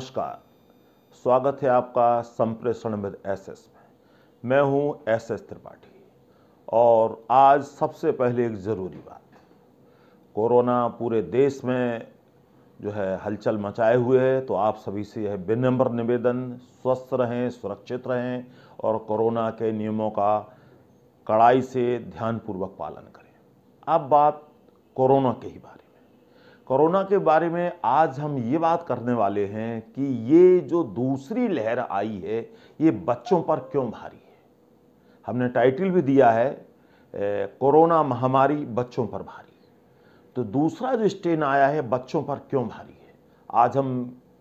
नमस्कार स्वागत है आपका संप्रेषण विद एस में मैं हूं एस त्रिपाठी और आज सबसे पहले एक ज़रूरी बात कोरोना पूरे देश में जो है हलचल मचाए हुए है तो आप सभी से यह विनम्र निवेदन स्वस्थ रहें सुरक्षित रहें और कोरोना के नियमों का कड़ाई से ध्यानपूर्वक पालन करें अब बात कोरोना के ही बारे कोरोना के बारे में आज हम ये बात करने वाले हैं कि ये जो दूसरी लहर आई है ये बच्चों पर क्यों भारी है हमने टाइटल भी दिया है कोरोना महामारी बच्चों पर भारी तो दूसरा जो स्टेन आया है बच्चों पर क्यों भारी है आज हम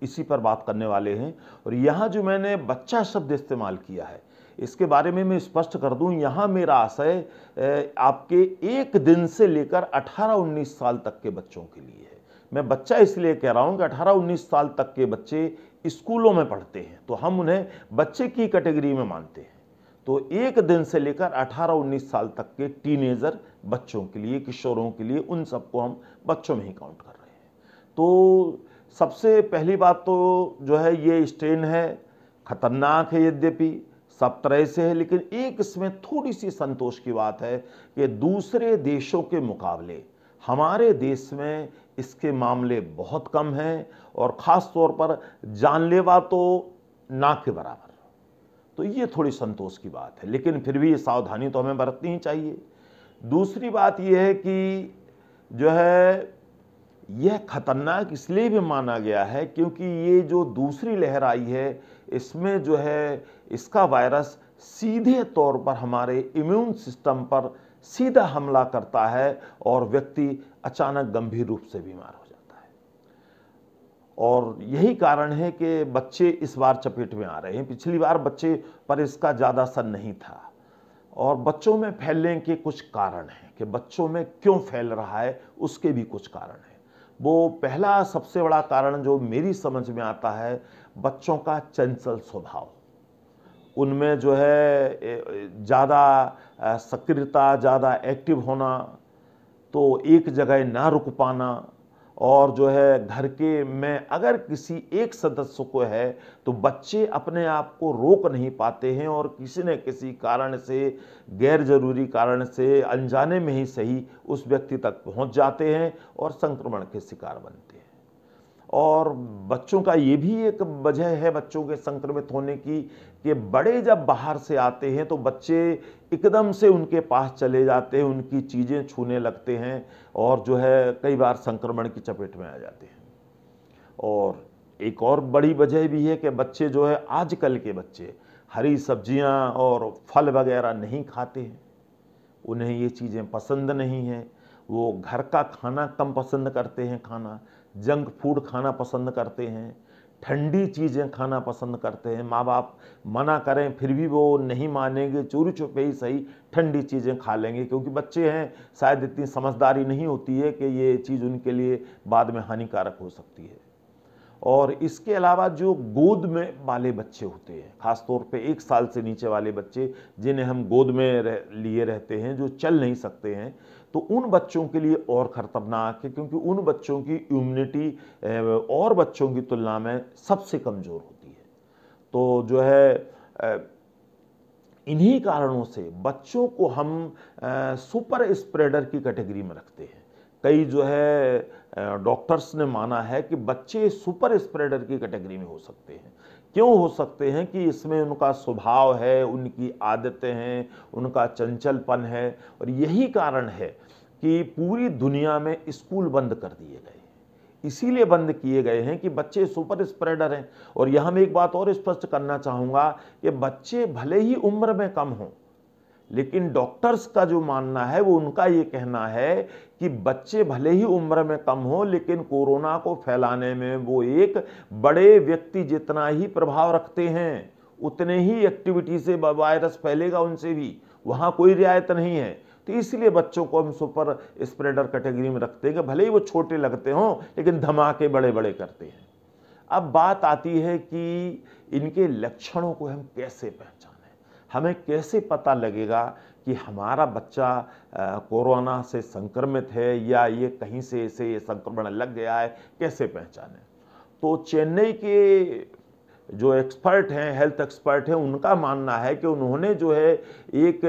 इसी पर बात करने वाले हैं और यहाँ जो मैंने बच्चा शब्द इस्तेमाल किया है इसके बारे में मैं स्पष्ट कर दूं यहाँ मेरा आशय आपके एक दिन से लेकर 18-19 साल तक के बच्चों के लिए है मैं बच्चा इसलिए कह रहा हूँ कि अठारह उन्नीस साल तक के बच्चे स्कूलों में पढ़ते हैं तो हम उन्हें बच्चे की कैटेगरी में मानते हैं तो एक दिन से लेकर 18-19 साल तक के टीनेजर बच्चों के लिए किशोरों के लिए उन सबको हम बच्चों में ही काउंट कर रहे हैं तो सबसे पहली बात तो जो है ये स्ट्रेन है खतरनाक है यद्यपि सब तरह से है लेकिन एक इसमें थोड़ी सी संतोष की बात है कि दूसरे देशों के मुकाबले हमारे देश में इसके मामले बहुत कम हैं और ख़ास तौर पर जानलेवा तो ना के बराबर तो ये थोड़ी संतोष की बात है लेकिन फिर भी ये सावधानी तो हमें बरतनी ही चाहिए दूसरी बात यह है कि जो है यह खतरनाक इसलिए भी माना गया है क्योंकि ये जो दूसरी लहर आई है इसमें जो है इसका वायरस सीधे तौर पर हमारे इम्यून सिस्टम पर सीधा हमला करता है और व्यक्ति अचानक गंभीर रूप से बीमार हो जाता है और यही कारण है कि बच्चे इस बार चपेट में आ रहे हैं पिछली बार बच्चे पर इसका ज़्यादा असर नहीं था और बच्चों में फैलने के कुछ कारण हैं कि बच्चों में क्यों फैल रहा है उसके भी कुछ कारण हैं वो पहला सबसे बड़ा कारण जो मेरी समझ में आता है बच्चों का चंचल स्वभाव उनमें जो है ज़्यादा सक्रियता ज़्यादा एक्टिव होना तो एक जगह ना रुक पाना और जो है घर के में अगर किसी एक सदस्य को है तो बच्चे अपने आप को रोक नहीं पाते हैं और किसी न किसी कारण से गैर जरूरी कारण से अनजाने में ही सही उस व्यक्ति तक पहुंच जाते हैं और संक्रमण के शिकार बनते और बच्चों का ये भी एक वजह है बच्चों के संक्रमित होने की कि बड़े जब बाहर से आते हैं तो बच्चे एकदम से उनके पास चले जाते हैं उनकी चीज़ें छूने लगते हैं और जो है कई बार संक्रमण की चपेट में आ जाते हैं और एक और बड़ी वजह भी है कि बच्चे जो है आजकल के बच्चे हरी सब्जियां और फल वगैरह नहीं खाते हैं उन्हें ये चीज़ें पसंद नहीं हैं वो घर का खाना कम पसंद करते हैं खाना जंक फूड खाना पसंद करते हैं ठंडी चीज़ें खाना पसंद करते हैं माँ बाप मना करें फिर भी वो नहीं मानेंगे चोरी छुपे ही सही ठंडी चीज़ें खा लेंगे क्योंकि बच्चे हैं शायद इतनी समझदारी नहीं होती है कि ये चीज़ उनके लिए बाद में हानिकारक हो सकती है और इसके अलावा जो गोद में वाले बच्चे होते हैं ख़ासतौर पे एक साल से नीचे वाले बच्चे जिन्हें हम गोद में रह, लिए रहते हैं जो चल नहीं सकते हैं तो उन बच्चों के लिए और खतरनाक है क्योंकि उन बच्चों की इम्यूनिटी और बच्चों की तुलना में सबसे कमज़ोर होती है तो जो है इन्हीं कारणों से बच्चों को हम सुपर स्प्रेडर की कैटेगरी में रखते हैं कई जो है डॉक्टर्स ने माना है कि बच्चे सुपर स्प्रेडर की कैटेगरी में हो सकते हैं क्यों हो सकते हैं कि इसमें उनका स्वभाव है उनकी आदतें हैं उनका चंचलपन है और यही कारण है कि पूरी दुनिया में स्कूल बंद कर दिए गए इसीलिए बंद किए गए हैं कि बच्चे सुपर स्प्रेडर हैं और यहां मैं एक बात और स्पष्ट करना चाहूँगा कि बच्चे भले ही उम्र में कम हों लेकिन डॉक्टर्स का जो मानना है वो उनका ये कहना है कि बच्चे भले ही उम्र में कम हो लेकिन कोरोना को फैलाने में वो एक बड़े व्यक्ति जितना ही प्रभाव रखते हैं उतने ही एक्टिविटी से वायरस फैलेगा उनसे भी वहाँ कोई रियायत नहीं है तो इसलिए बच्चों को हम सुपर स्प्रेडर कैटेगरी में रखते हैं भले ही वो छोटे लगते हों लेकिन धमाके बड़े बड़े करते हैं अब बात आती है कि इनके लक्षणों को हम कैसे पहचानें हमें कैसे पता लगेगा कि हमारा बच्चा कोरोना से संक्रमित है या ये कहीं से इसे संक्रमण लग गया है कैसे पहचाने तो चेन्नई के जो एक्सपर्ट हैं हेल्थ एक्सपर्ट हैं उनका मानना है कि उन्होंने जो है एक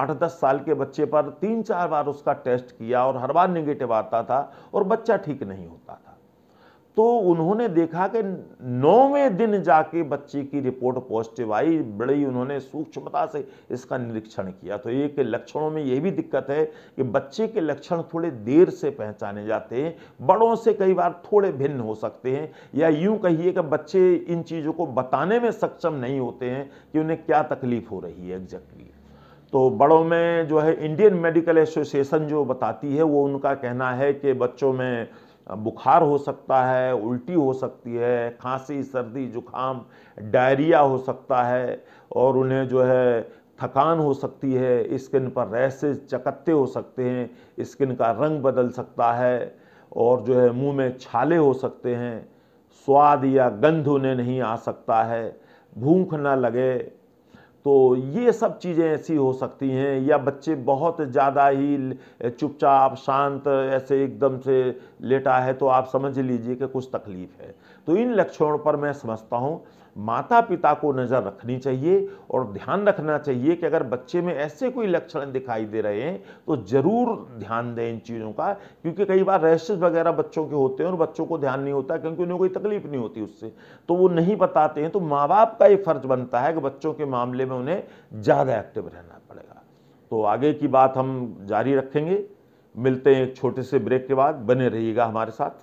आठ दस साल के बच्चे पर तीन चार बार उसका टेस्ट किया और हर बार निगेटिव आता था और बच्चा ठीक नहीं होता तो उन्होंने देखा कि नौवें दिन जाके बच्चे की रिपोर्ट पॉजिटिव आई बड़ी उन्होंने सूक्ष्मता से इसका निरीक्षण किया तो एक लक्षणों में ये भी दिक्कत है कि बच्चे के लक्षण थोड़े देर से पहचाने जाते हैं बड़ों से कई बार थोड़े भिन्न हो सकते हैं या यूं कहिए कि बच्चे इन चीज़ों को बताने में सक्षम नहीं होते हैं कि उन्हें क्या तकलीफ हो रही है एग्जैक्टली तो बड़ों में जो है इंडियन मेडिकल एसोसिएशन जो बताती है वो उनका कहना है कि बच्चों में बुखार हो सकता है उल्टी हो सकती है खांसी सर्दी जुखाम डायरिया हो सकता है और उन्हें जो है थकान हो सकती है स्किन पर रैसेज चकत्ते हो सकते हैं स्किन का रंग बदल सकता है और जो है मुंह में छाले हो सकते हैं स्वाद या गंध उन्हें नहीं आ सकता है भूख ना लगे तो ये सब चीज़ें ऐसी हो सकती हैं या बच्चे बहुत ज़्यादा ही चुपचाप शांत ऐसे एकदम से लेटा है तो आप समझ लीजिए कि कुछ तकलीफ़ है तो इन लक्षणों पर मैं समझता हूँ माता पिता को नज़र रखनी चाहिए और ध्यान रखना चाहिए कि अगर बच्चे में ऐसे कोई लक्षण दिखाई दे रहे हैं तो ज़रूर ध्यान दें इन चीज़ों का क्योंकि कई बार रैशेज वगैरह बच्चों के होते हैं और बच्चों को ध्यान नहीं होता क्योंकि उन्हें कोई तकलीफ नहीं होती उससे तो वो नहीं बताते हैं तो माँ बाप का ये फ़र्ज बनता है कि बच्चों के मामले में उन्हें ज़्यादा एक्टिव रहना पड़ेगा तो आगे की बात हम जारी रखेंगे मिलते हैं एक छोटे से ब्रेक के बाद बने रहिएगा हमारे साथ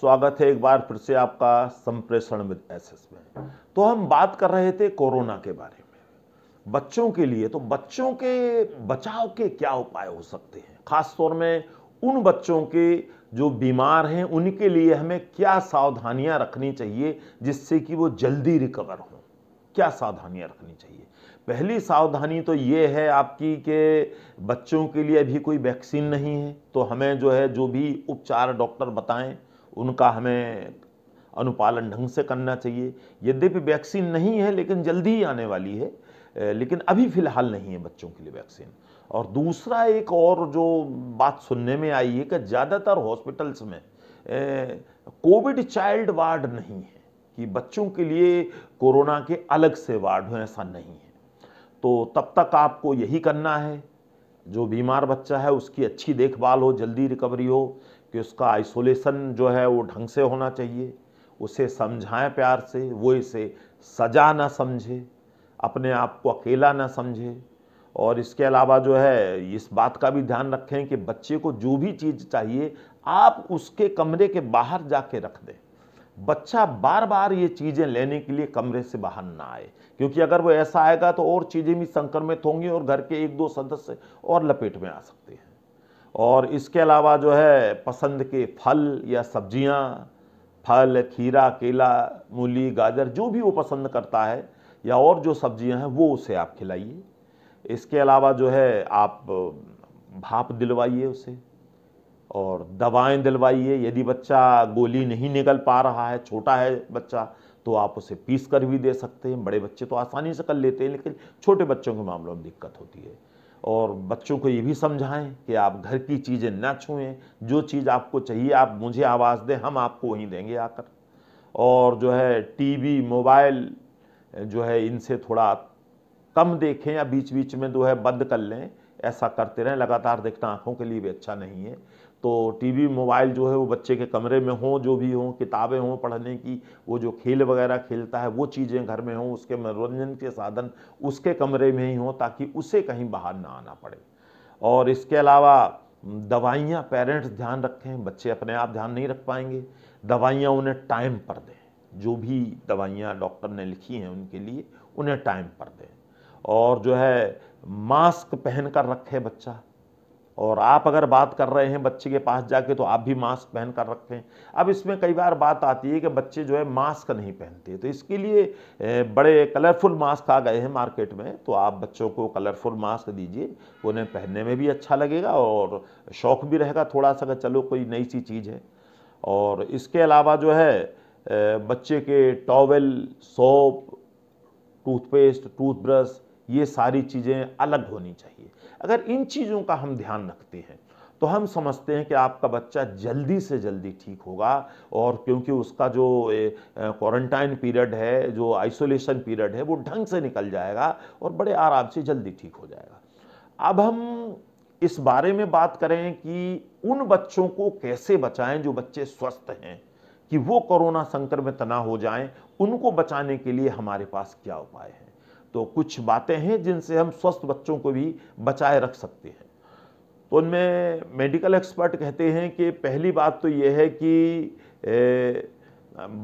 स्वागत है एक बार फिर से आपका संप्रेषण विद एसएस में तो हम बात कर रहे थे कोरोना के बारे में बच्चों के लिए तो बच्चों के बचाव के क्या उपाय हो सकते हैं खासतौर में उन बच्चों के जो बीमार हैं उनके लिए हमें क्या सावधानियां रखनी चाहिए जिससे कि वो जल्दी रिकवर हों क्या सावधानियां रखनी चाहिए पहली सावधानी तो ये है आपकी कि बच्चों के लिए अभी कोई वैक्सीन नहीं है तो हमें जो है जो भी उपचार डॉक्टर बताएं उनका हमें अनुपालन ढंग से करना चाहिए यद्यपि वैक्सीन नहीं है लेकिन जल्दी ही आने वाली है लेकिन अभी फ़िलहाल नहीं है बच्चों के लिए वैक्सीन और दूसरा एक और जो बात सुनने में आई है कि ज़्यादातर हॉस्पिटल्स में कोविड चाइल्ड वार्ड नहीं है कि बच्चों के लिए कोरोना के अलग से वार्ड हों ऐसा नहीं है तो तब तक आपको यही करना है जो बीमार बच्चा है उसकी अच्छी देखभाल हो जल्दी रिकवरी हो कि उसका आइसोलेशन जो है वो ढंग से होना चाहिए उसे समझाएं प्यार से वो इसे सजा ना समझे अपने आप को अकेला ना समझे और इसके अलावा जो है इस बात का भी ध्यान रखें कि बच्चे को जो भी चीज़ चाहिए आप उसके कमरे के बाहर जाके रख दें बच्चा बार बार ये चीज़ें लेने के लिए कमरे से बाहर ना आए क्योंकि अगर वो ऐसा आएगा तो और चीज़ें भी संक्रमित होंगी और घर के एक दो सदस्य और लपेट में आ सकते हैं और इसके अलावा जो है पसंद के फल या सब्जियां फल खीरा केला मूली गाजर जो भी वो पसंद करता है या और जो सब्जियां हैं वो उसे आप खिलाइए इसके अलावा जो है आप भाप दिलवाइए उसे और दवाएं दिलवाइए यदि बच्चा गोली नहीं निकल पा रहा है छोटा है बच्चा तो आप उसे पीस कर भी दे सकते हैं बड़े बच्चे तो आसानी से कर लेते हैं लेकिन छोटे बच्चों के मामलों में दिक्कत होती है और बच्चों को ये भी समझाएं कि आप घर की चीज़ें ना छुएं जो चीज़ आपको चाहिए आप मुझे आवाज़ दें हम आपको वहीं देंगे आकर और जो है टीवी मोबाइल जो है इनसे थोड़ा कम देखें या बीच बीच में जो है बंद कर लें ऐसा करते रहें लगातार देखना आँखों के लिए भी अच्छा नहीं है तो टीवी मोबाइल जो है वो बच्चे के कमरे में हों जो भी हों किताबें हों पढ़ने की वो जो खेल वगैरह खेलता है वो चीज़ें घर में हों उसके मनोरंजन के साधन उसके कमरे में ही हों ताकि उसे कहीं बाहर ना आना पड़े और इसके अलावा दवाइयाँ पेरेंट्स ध्यान रखें बच्चे अपने आप ध्यान नहीं रख पाएंगे दवाइयाँ उन्हें टाइम पर दें जो भी दवाइयाँ डॉक्टर ने लिखी हैं उनके लिए उन्हें टाइम पर दें और जो है मास्क पहन कर रखे बच्चा और आप अगर बात कर रहे हैं बच्चे के पास जाके तो आप भी मास्क पहन कर रखें अब इसमें कई बार बात आती है कि बच्चे जो है मास्क नहीं पहनते तो इसके लिए बड़े कलरफुल मास्क आ गए हैं मार्केट में तो आप बच्चों को कलरफुल मास्क दीजिए उन्हें पहनने में भी अच्छा लगेगा और शौक़ भी रहेगा थोड़ा सा चलो कोई नई सी चीज़ है और इसके अलावा जो है बच्चे के टॉवल सोप टूथपेस्ट टूथब्रश ये सारी चीज़ें अलग होनी चाहिए अगर इन चीज़ों का हम ध्यान रखते हैं तो हम समझते हैं कि आपका बच्चा जल्दी से जल्दी ठीक होगा और क्योंकि उसका जो क्वारंटाइन पीरियड है जो आइसोलेशन पीरियड है वो ढंग से निकल जाएगा और बड़े आराम से जल्दी ठीक हो जाएगा अब हम इस बारे में बात करें कि उन बच्चों को कैसे बचाएं जो बच्चे स्वस्थ हैं कि वो कोरोना संक्रमित ना हो जाएं उनको बचाने के लिए हमारे पास क्या उपाय हैं तो कुछ बातें हैं जिनसे हम स्वस्थ बच्चों को भी बचाए रख सकते हैं तो उनमें मेडिकल एक्सपर्ट कहते हैं कि पहली बात तो ये है कि ए,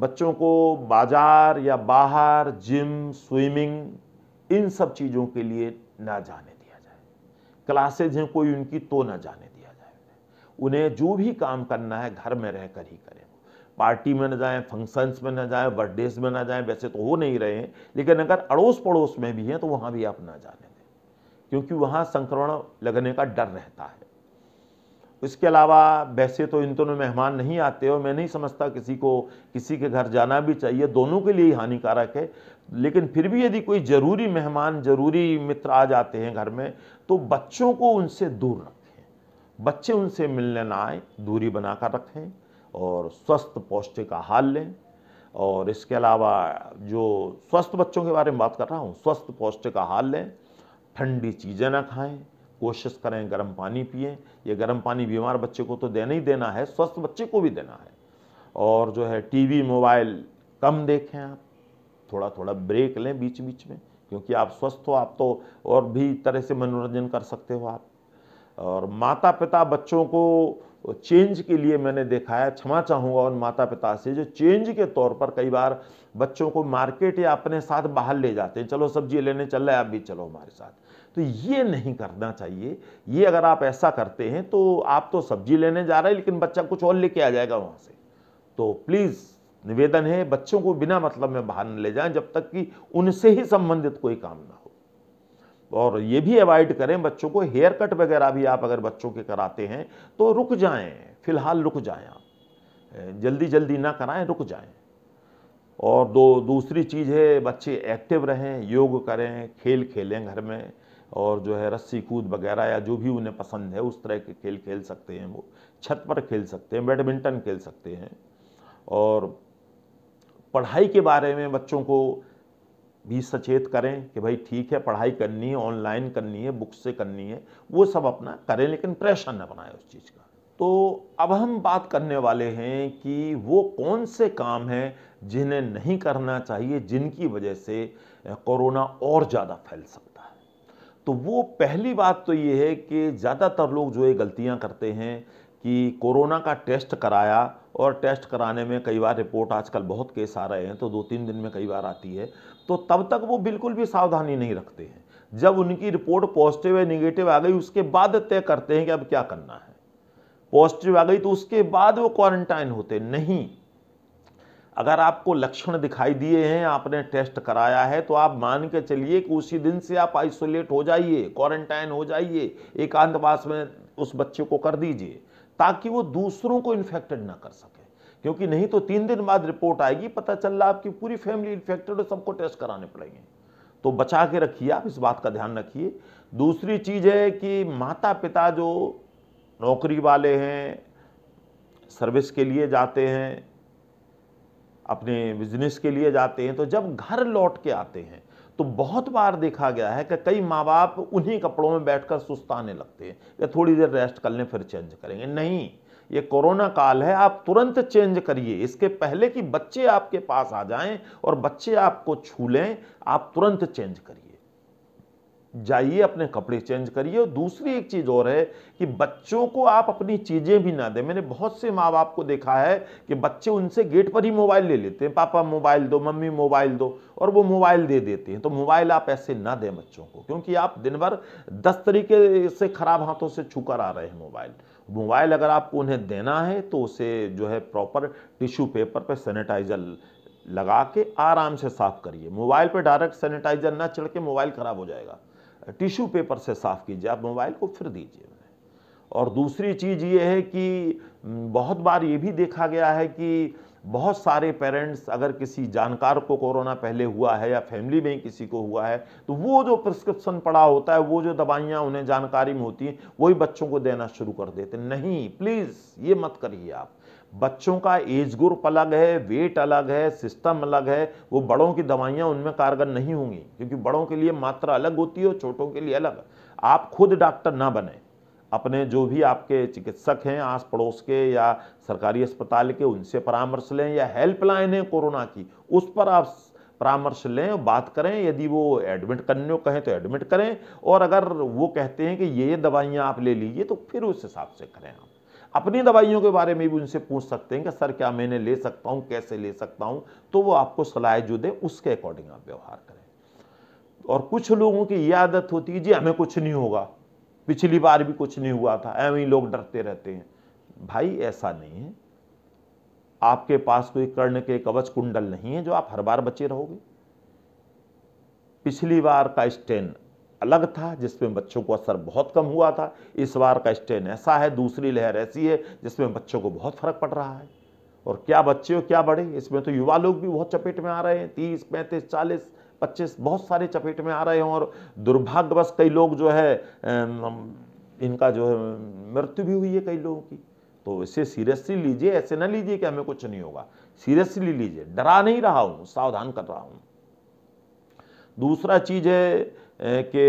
बच्चों को बाजार या बाहर जिम स्विमिंग इन सब चीज़ों के लिए ना जाने दिया जाए क्लासेज हैं कोई उनकी तो ना जाने दिया जाए उन्हें जो भी काम करना है घर में रहकर ही करें पार्टी में न जाएं फंक्शंस में न जाएं बर्थडेज में ना जाएं वैसे तो हो नहीं रहे हैं लेकिन अगर अड़ोस पड़ोस में भी हैं तो वहाँ भी आप ना जाने दें क्योंकि वहाँ संक्रमण लगने का डर रहता है इसके अलावा वैसे तो इन दोनों मेहमान नहीं आते और मैं नहीं समझता किसी को किसी के घर जाना भी चाहिए दोनों के लिए ही हानिकारक है लेकिन फिर भी यदि कोई ज़रूरी मेहमान ज़रूरी मित्र आ जाते हैं घर में तो बच्चों को उनसे दूर रखें बच्चे उनसे मिलने ना आए दूरी बनाकर रखें और स्वस्थ पौष्टिक आहार लें और इसके अलावा जो स्वस्थ बच्चों के बारे में बात कर रहा हूँ स्वस्थ पौष्टिक आहार लें ठंडी चीज़ें ना खाएं कोशिश करें गर्म पानी पिए ये गर्म पानी बीमार बच्चे को तो देना ही देना है स्वस्थ बच्चे को भी देना है और जो है टीवी मोबाइल कम देखें आप थोड़ा थोड़ा ब्रेक लें बीच बीच में क्योंकि आप स्वस्थ हो आप तो और भी तरह से मनोरंजन कर सकते हो आप और माता पिता बच्चों को और चेंज के लिए मैंने देखा है क्षमा चाहूँगा उन माता पिता से जो चेंज के तौर पर कई बार बच्चों को मार्केट या अपने साथ बाहर ले जाते हैं चलो सब्जी लेने चल रहा है आप भी चलो हमारे साथ तो ये नहीं करना चाहिए ये अगर आप ऐसा करते हैं तो आप तो सब्जी लेने जा रहे हैं लेकिन बच्चा कुछ और लेके आ जाएगा वहाँ से तो प्लीज़ निवेदन है बच्चों को बिना मतलब में बाहर न ले जाए जब तक कि उनसे ही संबंधित कोई काम ना हो और ये भी अवॉइड करें बच्चों को हेयर कट वगैरह भी आप अगर बच्चों के कराते हैं तो रुक जाएं फिलहाल रुक जाएं आप जल्दी जल्दी ना कराएं रुक जाएं और दो दूसरी चीज़ है बच्चे एक्टिव रहें योग करें खेल खेलें घर में और जो है रस्सी कूद वगैरह या जो भी उन्हें पसंद है उस तरह के खेल खेल सकते हैं वो छत पर खेल सकते हैं बैडमिंटन खेल सकते हैं और पढ़ाई के बारे में बच्चों को भी सचेत करें कि भाई ठीक है पढ़ाई करनी है ऑनलाइन करनी है बुक से करनी है वो सब अपना करें लेकिन प्रेशर न बनाए उस चीज़ का तो अब हम बात करने वाले हैं कि वो कौन से काम हैं जिन्हें नहीं करना चाहिए जिनकी वजह से कोरोना और ज़्यादा फैल सकता है तो वो पहली बात तो ये है कि ज़्यादातर लोग जो ये गलतियाँ करते हैं कि कोरोना का टेस्ट कराया और टेस्ट कराने में कई बार रिपोर्ट आजकल बहुत केस आ रहे हैं तो दो तीन दिन में कई बार आती है तो तब तक वो बिल्कुल भी सावधानी नहीं रखते हैं जब उनकी रिपोर्ट पॉजिटिव या निगेटिव आ गई उसके बाद तय करते हैं कि अब क्या करना है पॉजिटिव आ गई तो उसके बाद वो क्वारंटाइन होते नहीं अगर आपको लक्षण दिखाई दिए हैं आपने टेस्ट कराया है तो आप मान के चलिए कि उसी दिन से आप आइसोलेट हो जाइए क्वारंटाइन हो जाइए एकांतवास में उस बच्चे को कर दीजिए ताकि वो दूसरों को इन्फेक्टेड ना कर सके क्योंकि नहीं तो तीन दिन बाद रिपोर्ट आएगी पता चल रहा आपकी पूरी फैमिली इन्फेक्टेड है सबको टेस्ट कराने पड़ेंगे तो बचा के रखिए आप इस बात का ध्यान रखिए दूसरी चीज़ है कि माता पिता जो नौकरी वाले हैं सर्विस के लिए जाते हैं अपने बिजनेस के लिए जाते हैं तो जब घर लौट के आते हैं तो बहुत बार देखा गया है कि कई माँ बाप उन्हीं कपड़ों में बैठकर सुस्ताने लगते हैं या थोड़ी देर रेस्ट कर लें फिर चेंज करेंगे नहीं ये कोरोना काल है आप तुरंत चेंज करिए इसके पहले कि बच्चे आपके पास आ जाएं और बच्चे आपको छू लें आप तुरंत चेंज करिए जाइए अपने कपड़े चेंज करिए और दूसरी एक चीज़ और है कि बच्चों को आप अपनी चीज़ें भी ना दें मैंने बहुत से माँ बाप को देखा है कि बच्चे उनसे गेट पर ही मोबाइल ले लेते हैं पापा मोबाइल दो मम्मी मोबाइल दो और वो मोबाइल दे देते हैं तो मोबाइल आप ऐसे ना दें बच्चों को क्योंकि आप दिन भर दस तरीके से खराब हाथों से छूकर आ रहे हैं मोबाइल मोबाइल अगर आपको उन्हें देना है तो उसे जो है प्रॉपर टिश्यू पेपर पे सैनिटाइज़र लगा के आराम से साफ़ करिए मोबाइल पे डायरेक्ट सैनिटाइज़र ना चढ़ के मोबाइल ख़राब हो जाएगा टिश्यू पेपर से साफ़ कीजिए आप मोबाइल को फिर दीजिए और दूसरी चीज़ ये है कि बहुत बार ये भी देखा गया है कि बहुत सारे पेरेंट्स अगर किसी जानकार को कोरोना पहले हुआ है या फैमिली में किसी को हुआ है तो वो जो प्रिस्क्रिप्शन पड़ा होता है वो जो दवाइयाँ उन्हें जानकारी में होती हैं वही बच्चों को देना शुरू कर देते नहीं प्लीज़ ये मत करिए आप बच्चों का एज ग्रुप अलग है वेट अलग है सिस्टम अलग है वो बड़ों की दवाइयाँ उनमें कारगर नहीं होंगी क्योंकि बड़ों के लिए मात्रा अलग होती है और छोटों के लिए अलग आप खुद डॉक्टर ना बने अपने जो भी आपके चिकित्सक हैं आस पड़ोस के या सरकारी अस्पताल के उनसे परामर्श लें या हेल्पलाइन है कोरोना की उस पर आप परामर्श लें बात करें यदि वो एडमिट करने को कहें तो एडमिट करें और अगर वो कहते हैं कि ये ये दवाइयाँ आप ले लीजिए तो फिर उस हिसाब से करें आप अपनी दवाइयों के बारे में भी उनसे पूछ सकते हैं कि सर क्या मैंने ले सकता हूँ कैसे ले सकता हूँ तो वो आपको सलाह जो दे उसके अकॉर्डिंग आप व्यवहार करें और कुछ लोगों की ये आदत होती है जी हमें कुछ नहीं होगा पिछली बार भी कुछ नहीं हुआ था एवं ही लोग डरते रहते हैं भाई ऐसा नहीं है आपके पास कोई कर्ण के कवच कुंडल नहीं है जो आप हर बार बचे रहोगे पिछली बार का स्टैंड अलग था जिसमें बच्चों को असर बहुत कम हुआ था इस बार का स्टैंड ऐसा है दूसरी लहर ऐसी है जिसमें बच्चों को बहुत फर्क पड़ रहा है और क्या बच्चे हो क्या बड़े इसमें तो युवा लोग भी बहुत चपेट में आ रहे हैं तीस पैंतीस चालीस पच्चीस बहुत सारे चपेट में आ रहे हों और दुर्भाग्यवश कई लोग जो है इनका जो है मृत्यु भी हुई है कई लोगों की तो इसे सीरियसली लीजिए ऐसे ना लीजिए कि हमें कुछ नहीं होगा सीरियसली लीजिए डरा नहीं रहा हूं सावधान कर रहा हूं दूसरा चीज़ है कि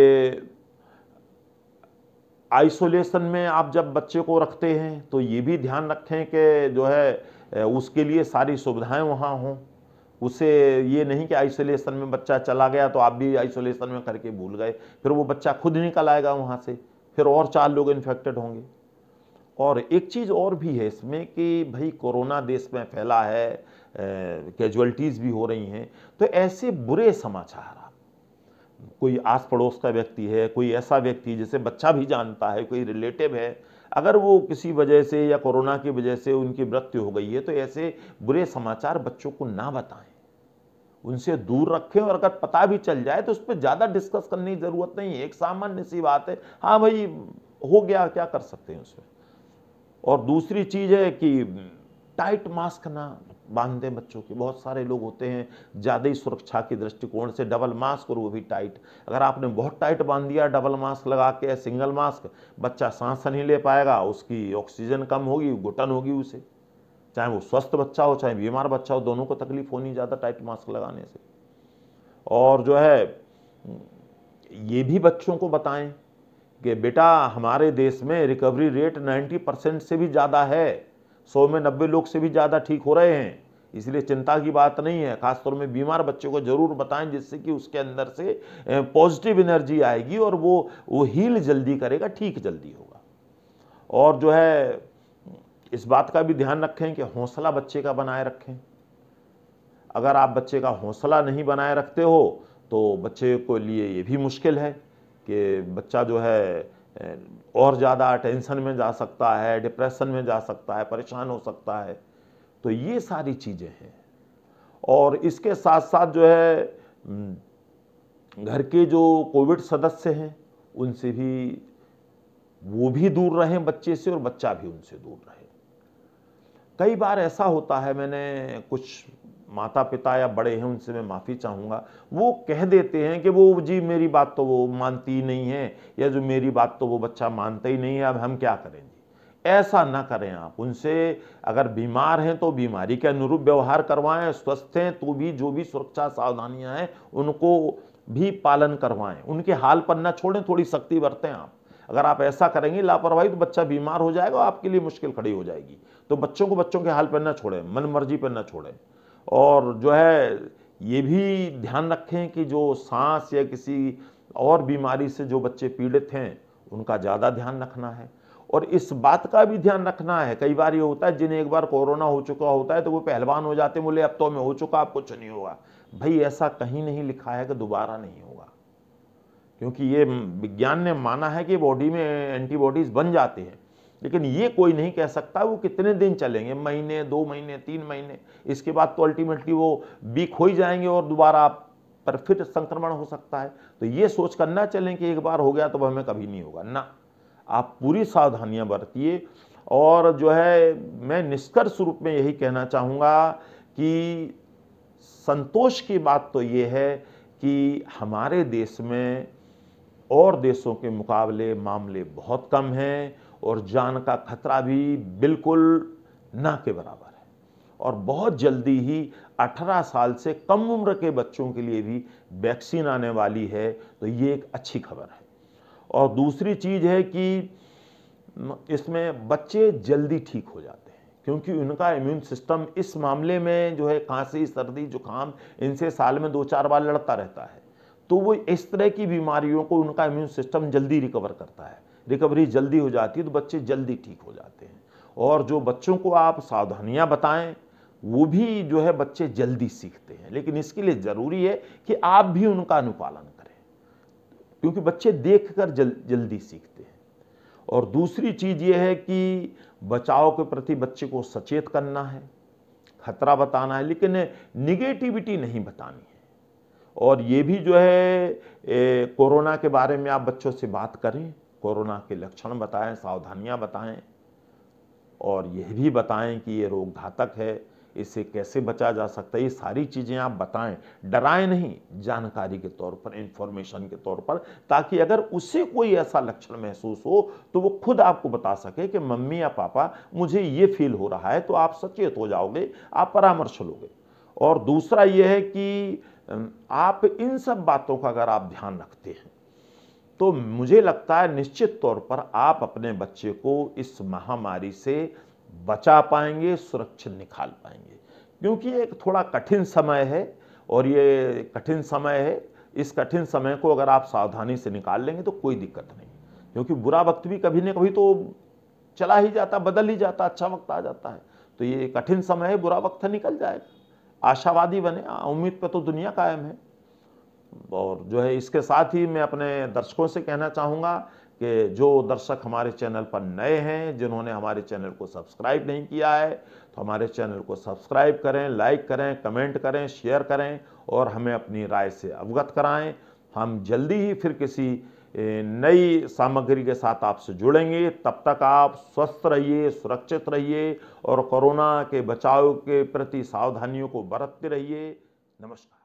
आइसोलेशन में आप जब बच्चे को रखते हैं तो ये भी ध्यान रखें कि जो है उसके लिए सारी सुविधाएं वहां हों उसे ये नहीं कि आइसोलेशन में बच्चा चला गया तो आप भी आइसोलेशन में करके भूल गए फिर वो बच्चा खुद निकल आएगा वहाँ से फिर और चार लोग इन्फेक्टेड होंगे और एक चीज़ और भी है इसमें कि भाई कोरोना देश में फैला है कैजुअलिटीज़ भी हो रही हैं तो ऐसे बुरे समाचार कोई आस पड़ोस का व्यक्ति है कोई ऐसा व्यक्ति जिसे बच्चा भी जानता है कोई रिलेटिव है अगर वो किसी वजह से या कोरोना की वजह से उनकी मृत्यु हो गई है तो ऐसे बुरे समाचार बच्चों को ना बताएं उनसे दूर रखें और अगर पता भी चल जाए तो उस पर ज़्यादा डिस्कस करने की ज़रूरत नहीं है एक सामान्य सी बात है हाँ भाई हो गया क्या कर सकते हैं उसमें और दूसरी चीज़ है कि टाइट मास्क ना बांध दें बच्चों के बहुत सारे लोग होते हैं ज़्यादा ही सुरक्षा के दृष्टिकोण से डबल मास्क और वो भी टाइट अगर आपने बहुत टाइट बांध दिया डबल मास्क लगा के सिंगल मास्क बच्चा सांस नहीं ले पाएगा उसकी ऑक्सीजन कम होगी घुटन होगी उसे चाहे वो स्वस्थ बच्चा हो चाहे बीमार बच्चा हो दोनों को तकलीफ होनी ज़्यादा टाइट मास्क लगाने से और जो है ये भी बच्चों को बताएं कि बेटा हमारे देश में रिकवरी रेट 90 परसेंट से भी ज़्यादा है सौ में नब्बे लोग से भी ज़्यादा ठीक हो रहे हैं इसलिए चिंता की बात नहीं है खासतौर में बीमार बच्चे को ज़रूर बताएं जिससे कि उसके अंदर से पॉजिटिव एनर्जी आएगी और वो वो हील जल्दी करेगा ठीक जल्दी होगा और जो है इस बात का भी ध्यान रखें कि हौसला बच्चे का बनाए रखें अगर आप बच्चे का हौसला नहीं बनाए रखते हो तो बच्चे को लिए ये भी मुश्किल है कि बच्चा जो है और ज़्यादा टेंशन में जा सकता है डिप्रेशन में जा सकता है परेशान हो सकता है तो ये सारी चीज़ें हैं और इसके साथ साथ जो है घर के जो कोविड सदस्य हैं उनसे भी वो भी दूर रहें बच्चे से और बच्चा भी उनसे दूर रहे कई बार ऐसा होता है मैंने कुछ माता पिता या बड़े हैं उनसे मैं माफ़ी चाहूँगा वो कह देते हैं कि वो जी मेरी बात तो वो मानती ही नहीं है या जो मेरी बात तो वो बच्चा मानता ही नहीं है अब हम क्या करें ऐसा ना करें आप उनसे अगर बीमार हैं तो बीमारी के अनुरूप व्यवहार करवाएं स्वस्थ हैं तो भी जो भी सुरक्षा सावधानियां हैं उनको भी पालन करवाएं उनके हाल पर ना छोड़ें थोड़ी सख्ती बरतें आप अगर आप ऐसा करेंगे लापरवाही तो बच्चा बीमार हो जाएगा आपके लिए मुश्किल खड़ी हो जाएगी तो बच्चों को बच्चों के हाल पर ना छोड़ें मन मर्जी पर ना छोड़ें और जो है ये भी ध्यान रखें कि जो सांस या किसी और बीमारी से जो बच्चे पीड़ित हैं उनका ज़्यादा ध्यान रखना है और इस बात का भी ध्यान रखना है कई बार ये होता है जिन्हें एक बार कोरोना हो चुका होता है तो वो पहलवान हो जाते हैं बोले अब तो हमें हो चुका अब कुछ नहीं होगा भाई ऐसा कहीं नहीं लिखा है कि दोबारा नहीं होगा क्योंकि ये विज्ञान ने माना है कि बॉडी में एंटीबॉडीज़ बन जाते हैं लेकिन ये कोई नहीं कह सकता वो कितने दिन चलेंगे महीने दो महीने तीन महीने इसके बाद तो अल्टीमेटली वो वीक हो ही जाएंगे और दोबारा पर फिर संक्रमण हो सकता है तो ये सोच कर ना चलें कि एक बार हो गया तो हमें कभी नहीं होगा ना आप पूरी सावधानियां बरतिए और जो है मैं निष्कर्ष रूप में यही कहना चाहूँगा कि संतोष की बात तो ये है कि हमारे देश में और देशों के मुकाबले मामले बहुत कम हैं और जान का खतरा भी बिल्कुल ना के बराबर है और बहुत जल्दी ही 18 साल से कम उम्र के बच्चों के लिए भी वैक्सीन आने वाली है तो ये एक अच्छी खबर है और दूसरी चीज़ है कि इसमें बच्चे जल्दी ठीक हो जाते हैं क्योंकि उनका इम्यून सिस्टम इस मामले में जो है खांसी सर्दी जुकाम इनसे साल में दो चार बार लड़ता रहता है तो वो इस तरह की बीमारियों को उनका इम्यून सिस्टम जल्दी रिकवर करता है रिकवरी जल्दी हो जाती है तो बच्चे जल्दी ठीक हो जाते हैं और जो बच्चों को आप सावधानियाँ बताएं वो भी जो है बच्चे जल्दी सीखते हैं लेकिन इसके लिए ज़रूरी है कि आप भी उनका अनुपालन करें क्योंकि बच्चे देख कर जल, जल्दी सीखते हैं और दूसरी चीज़ ये है कि बचाव के प्रति बच्चे को सचेत करना है खतरा बताना है लेकिन निगेटिविटी नहीं बतानी है और ये भी जो है ए, कोरोना के बारे में आप बच्चों से बात करें कोरोना के लक्षण बताएं सावधानियां बताएं और यह भी बताएं कि ये रोग घातक है इसे कैसे बचा जा सकता है ये सारी चीज़ें आप बताएं डराएं नहीं जानकारी के तौर पर इंफॉर्मेशन के तौर पर ताकि अगर उसे कोई ऐसा लक्षण महसूस हो तो वो खुद आपको बता सके कि मम्मी या पापा मुझे ये फील हो रहा है तो आप सचेत हो जाओगे आप परामर्श लोगे और दूसरा ये है कि आप इन सब बातों का अगर आप ध्यान रखते हैं तो मुझे लगता है निश्चित तौर पर आप अपने बच्चे को इस महामारी से बचा पाएंगे सुरक्षित निकाल पाएंगे क्योंकि एक थोड़ा कठिन समय है और ये कठिन समय है इस कठिन समय को अगर आप सावधानी से निकाल लेंगे तो कोई दिक्कत नहीं क्योंकि बुरा वक्त भी कभी ना कभी तो चला ही जाता बदल ही जाता अच्छा वक्त आ जाता है तो ये कठिन समय है बुरा वक्त निकल जाएगा आशावादी बने उम्मीद पर तो दुनिया कायम है और जो है इसके साथ ही मैं अपने दर्शकों से कहना चाहूँगा कि जो दर्शक हमारे चैनल पर नए हैं जिन्होंने हमारे चैनल को सब्सक्राइब नहीं किया है तो हमारे चैनल को सब्सक्राइब करें लाइक करें कमेंट करें शेयर करें और हमें अपनी राय से अवगत कराएं हम जल्दी ही फिर किसी नई सामग्री के साथ आपसे जुड़ेंगे तब तक आप स्वस्थ रहिए सुरक्षित रहिए और कोरोना के बचाव के प्रति सावधानियों को बरतते रहिए नमस्कार